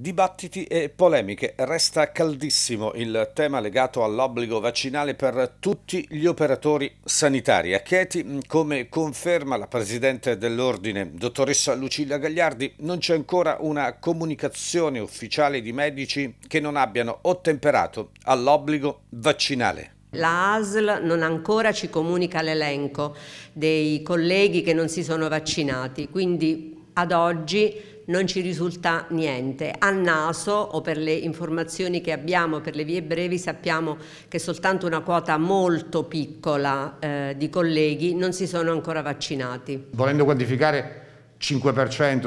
Dibattiti e polemiche. Resta caldissimo il tema legato all'obbligo vaccinale per tutti gli operatori sanitari. A Chieti, mm, come conferma la Presidente dell'Ordine, dottoressa Lucilla Gagliardi, non c'è ancora una comunicazione ufficiale di medici che non abbiano ottemperato all'obbligo vaccinale. La ASL non ancora ci comunica l'elenco dei colleghi che non si sono vaccinati, quindi ad oggi non ci risulta niente. A naso o per le informazioni che abbiamo per le vie brevi sappiamo che soltanto una quota molto piccola eh, di colleghi non si sono ancora vaccinati. Volendo quantificare 5%, 6%,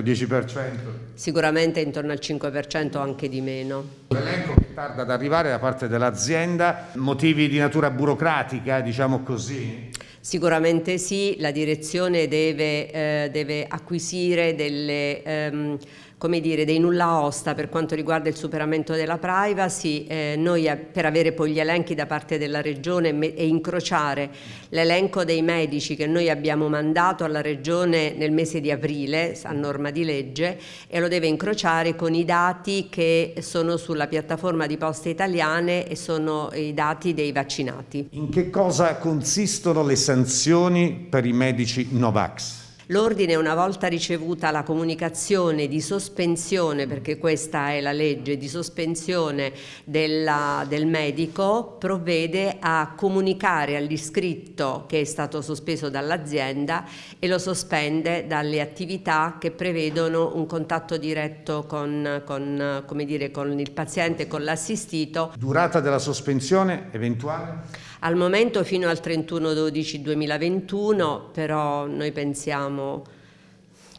10%? Sicuramente intorno al 5% anche di meno. L'elenco che tarda ad arrivare da parte dell'azienda, motivi di natura burocratica, diciamo così? Sicuramente sì, la direzione deve, eh, deve acquisire delle... Ehm, come dire, dei nulla osta per quanto riguarda il superamento della privacy, eh, noi eh, per avere poi gli elenchi da parte della Regione e incrociare l'elenco dei medici che noi abbiamo mandato alla Regione nel mese di aprile, a norma di legge, e lo deve incrociare con i dati che sono sulla piattaforma di poste italiane e sono i dati dei vaccinati. In che cosa consistono le sanzioni? sanzioni per i medici Novax. L'ordine, una volta ricevuta la comunicazione di sospensione, perché questa è la legge di sospensione della, del medico, provvede a comunicare all'iscritto che è stato sospeso dall'azienda e lo sospende dalle attività che prevedono un contatto diretto con, con, dire, con il paziente, con l'assistito. Durata della sospensione eventuale? Al momento fino al 31-12-2021, però noi pensiamo sappiamo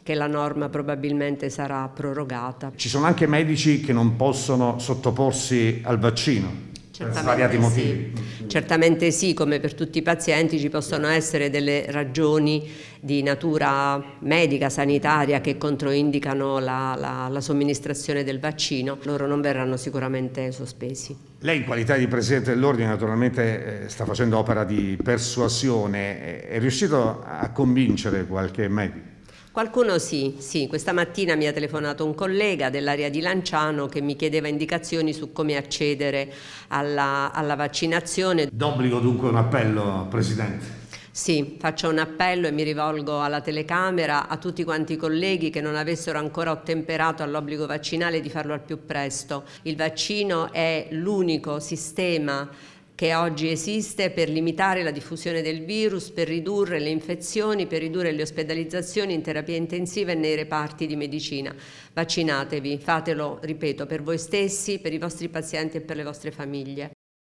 che la norma probabilmente sarà prorogata. Ci sono anche medici che non possono sottoporsi al vaccino Certamente per svariati motivi. Certamente sì, come per tutti i pazienti ci possono essere delle ragioni di natura medica, sanitaria che controindicano la, la, la somministrazione del vaccino, loro non verranno sicuramente sospesi. Lei in qualità di Presidente dell'Ordine naturalmente eh, sta facendo opera di persuasione, è riuscito a convincere qualche medico? Qualcuno sì, sì, questa mattina mi ha telefonato un collega dell'area di Lanciano che mi chiedeva indicazioni su come accedere alla, alla vaccinazione. D'obbligo dunque un appello, Presidente. Sì, faccio un appello e mi rivolgo alla telecamera a tutti quanti i colleghi che non avessero ancora ottemperato all'obbligo vaccinale di farlo al più presto. Il vaccino è l'unico sistema che oggi esiste per limitare la diffusione del virus, per ridurre le infezioni, per ridurre le ospedalizzazioni in terapia intensiva e nei reparti di medicina. Vaccinatevi, fatelo, ripeto, per voi stessi, per i vostri pazienti e per le vostre famiglie.